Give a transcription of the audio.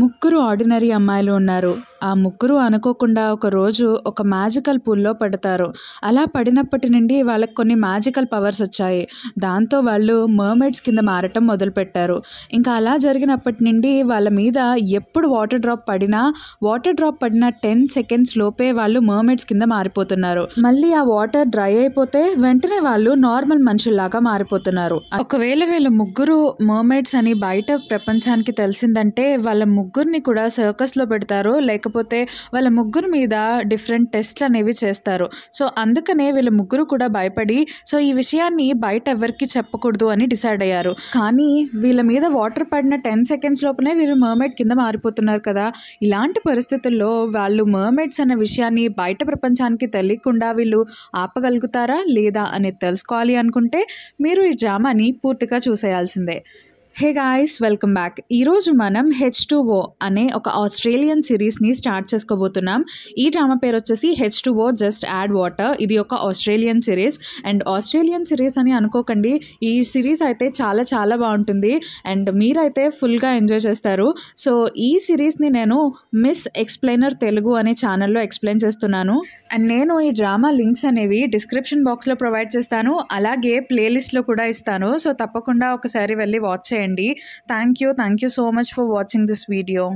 ముగ్గురు ఆర్డినరీ అమ్మాయిలు ఉన్నారు ఆ ముగ్గురు అనుకోకుండా ఒక రోజు ఒక మ్యాజికల్ పూల్లో పడతారు అలా పడినప్పటి నుండి వాళ్ళకి కొన్ని మ్యాజికల్ పవర్స్ వచ్చాయి దాంతో వాళ్ళు మర్మేడ్స్ కింద మారటం మొదలుపెట్టారు ఇంకా అలా జరిగినప్పటి నుండి వాళ్ళ మీద ఎప్పుడు వాటర్ డ్రాప్ పడినా వాటర్ డ్రాప్ పడిన టెన్ సెకండ్స్ లోపే వాళ్ళు మర్మేడ్స్ కింద మారిపోతున్నారు మళ్ళీ ఆ వాటర్ డ్రై అయిపోతే వెంటనే వాళ్ళు నార్మల్ మనుషుల్లాగా మారిపోతున్నారు ఒకవేళ వీళ్ళ ముగ్గురు మర్మేడ్స్ అని బయట ప్రపంచానికి తెలిసిందంటే వాళ్ళ ముగ్గురిని కూడా సర్కస్లో పెడతారు లేక లేకపోతే వాళ్ళ ముగ్గురు మీద డిఫరెంట్ టెస్ట్లు అనేవి చేస్తారు సో అందుకనే వీళ్ళ ముగ్గురు కూడా భయపడి సో ఈ విషయాన్ని బయట ఎవరికి చెప్పకూడదు అని డిసైడ్ అయ్యారు కానీ వీళ్ళ మీద వాటర్ పడిన టెన్ సెకండ్స్ లోపలే వీళ్ళు మర్మేడ్ కింద మారిపోతున్నారు కదా ఇలాంటి పరిస్థితుల్లో వాళ్ళు మర్మేడ్స్ అనే విషయాన్ని బయట ప్రపంచానికి తెలియకుండా వీళ్ళు ఆపగలుగుతారా లేదా అనేది తెలుసుకోవాలి అనుకుంటే మీరు ఈ డ్రామాని పూర్తిగా చూసేయాల్సిందే హే గాయస్ వెల్కమ్ బ్యాక్ ఈరోజు మనం హెచ్ టూ ఓ అనే ఒక ఆస్ట్రేలియన్ సిరీస్ని స్టార్ట్ చేసుకోబోతున్నాం ఈ డ్రామా పేరు వచ్చేసి H two O just add water ఇది ఒక Australian series and Australian series అని అనుకోకండి ఈ సిరీస్ అయితే చాలా చాలా బాగుంటుంది అండ్ మీరైతే ఫుల్గా ఎంజాయ్ చేస్తారు సో ఈ సిరీస్ని నేను మిస్ ఎక్స్ప్లెయినర్ తెలుగు అనే ఛానల్లో ఎక్స్ప్లెయిన్ చేస్తున్నాను అండ్ నేను ఈ డ్రామా లింక్స్ అనేవి డిస్క్రిప్షన్ బాక్స్లో ప్రొవైడ్ చేస్తాను అలాగే ప్లేలిస్ట్లో కూడా ఇస్తాను సో తప్పకుండా ఒకసారి వెళ్ళి వాచ్ చేయండి చేయండి thank you thank you so much for watching this video